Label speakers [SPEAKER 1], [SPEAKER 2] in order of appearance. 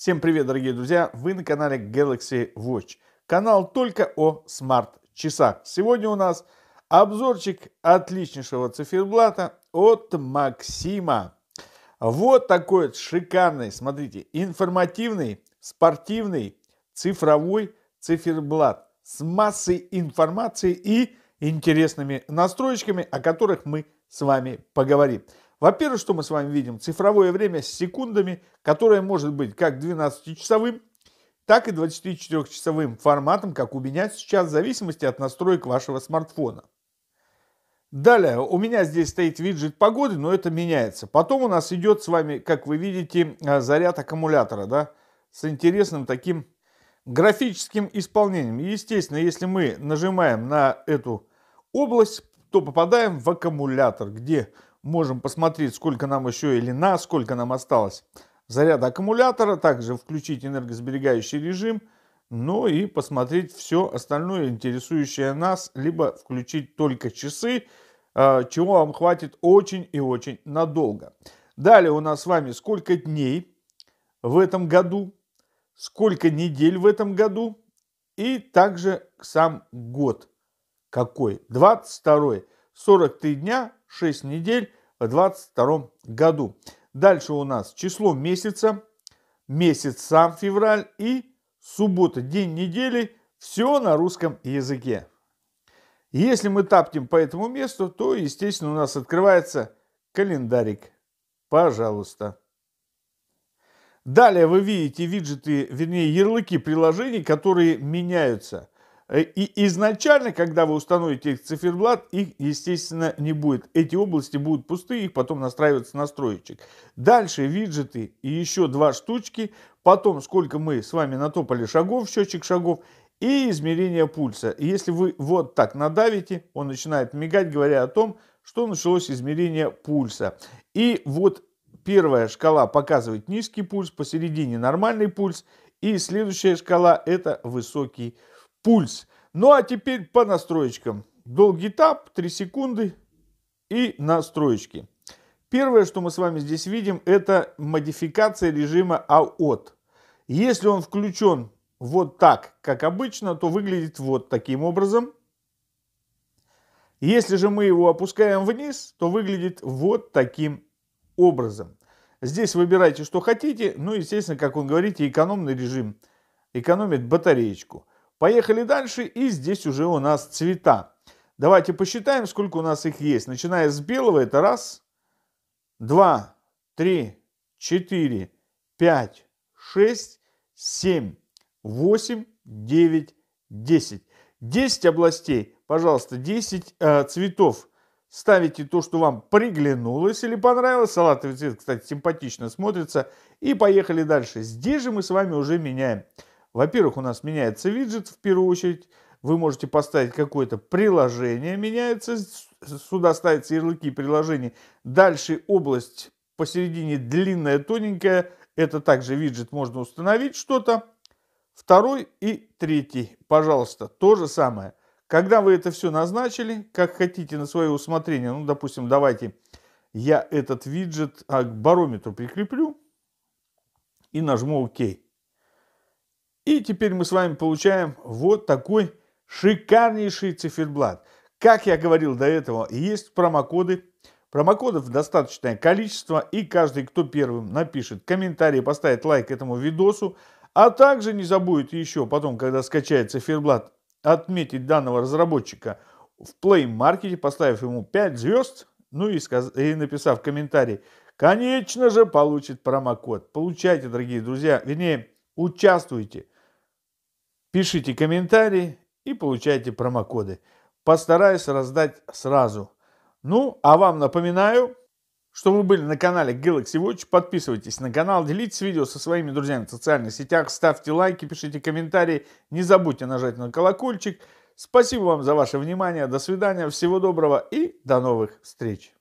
[SPEAKER 1] Всем привет, дорогие друзья! Вы на канале Galaxy Watch. Канал только о смарт-часах. Сегодня у нас обзорчик отличнейшего циферблата от Максима. Вот такой вот шикарный, смотрите, информативный, спортивный, цифровой циферблат с массой информации и интересными настройками, о которых мы с вами поговорим. Во-первых, что мы с вами видим? Цифровое время с секундами, которое может быть как 12-часовым, так и 24-часовым форматом, как у меня сейчас, в зависимости от настроек вашего смартфона. Далее, у меня здесь стоит виджет погоды, но это меняется. Потом у нас идет с вами, как вы видите, э, заряд аккумулятора, да, с интересным таким графическим исполнением. естественно, если мы нажимаем на эту область, то попадаем в аккумулятор, где можем посмотреть, сколько нам еще или на сколько нам осталось заряда аккумулятора, также включить энергосберегающий режим, ну и посмотреть все остальное, интересующее нас, либо включить только часы, а, чего вам хватит очень и очень надолго. Далее у нас с вами сколько дней в этом году, сколько недель в этом году и также сам год какой. 22 43 дня 6 недель в 2022 году. Дальше у нас число месяца, месяц сам февраль и суббота, день недели. Все на русском языке. Если мы тапнем по этому месту, то, естественно, у нас открывается календарик. Пожалуйста. Далее вы видите виджеты, вернее ярлыки приложений, которые меняются – Э, и изначально, когда вы установите их циферблат, их, естественно, не будет. Эти области будут пустые, их потом настраивается настроечек. Дальше виджеты и еще два штучки. Потом, сколько мы с вами натопали шагов, счетчик шагов и измерение пульса. И если вы вот так надавите, он начинает мигать, говоря о том, что началось измерение пульса. И вот первая шкала показывает низкий пульс, посередине нормальный пульс. И следующая шкала это высокий пульс пульс. Ну а теперь по настроечкам. Долгий тап, 3 секунды и настроечки. Первое, что мы с вами здесь видим, это модификация режима AOT. Если он включен вот так, как обычно, то выглядит вот таким образом. Если же мы его опускаем вниз, то выглядит вот таким образом. Здесь выбирайте, что хотите. Ну, естественно, как он говорит, экономный режим экономит батареечку. Поехали дальше, и здесь уже у нас цвета. Давайте посчитаем, сколько у нас их есть. Начиная с белого, это раз, два, три, четыре, пять, шесть, семь, восемь, девять, десять. Десять областей, пожалуйста, десять э, цветов ставите то, что вам приглянулось или понравилось. Салатовый цвет, кстати, симпатично смотрится. И поехали дальше. Здесь же мы с вами уже меняем. Во-первых, у нас меняется виджет в первую очередь. Вы можете поставить какое-то приложение, меняется, сюда ставятся ярлыки приложений. Дальше область посередине длинная, тоненькая. Это также виджет можно установить что-то. Второй и третий, пожалуйста, то же самое. Когда вы это все назначили, как хотите на свое усмотрение, ну, допустим, давайте я этот виджет а, к барометру прикреплю и нажму ОК. OK. И теперь мы с вами получаем вот такой шикарнейший циферблат. Как я говорил до этого, есть промокоды. Промокодов достаточное количество, и каждый, кто первым напишет комментарий, поставит лайк этому видосу, а также не забудет еще потом, когда скачает циферблат, отметить данного разработчика в Play Market, поставив ему 5 звезд, ну и, сказ... и написав комментарий, конечно же, получит промокод. Получайте, дорогие друзья, вернее, участвуйте Пишите комментарии и получайте промокоды. Постараюсь раздать сразу. Ну, а вам напоминаю, что вы были на канале Galaxy Watch. Подписывайтесь на канал, делитесь видео со своими друзьями в социальных сетях, ставьте лайки, пишите комментарии. Не забудьте нажать на колокольчик. Спасибо вам за ваше внимание. До свидания, всего доброго и до новых встреч.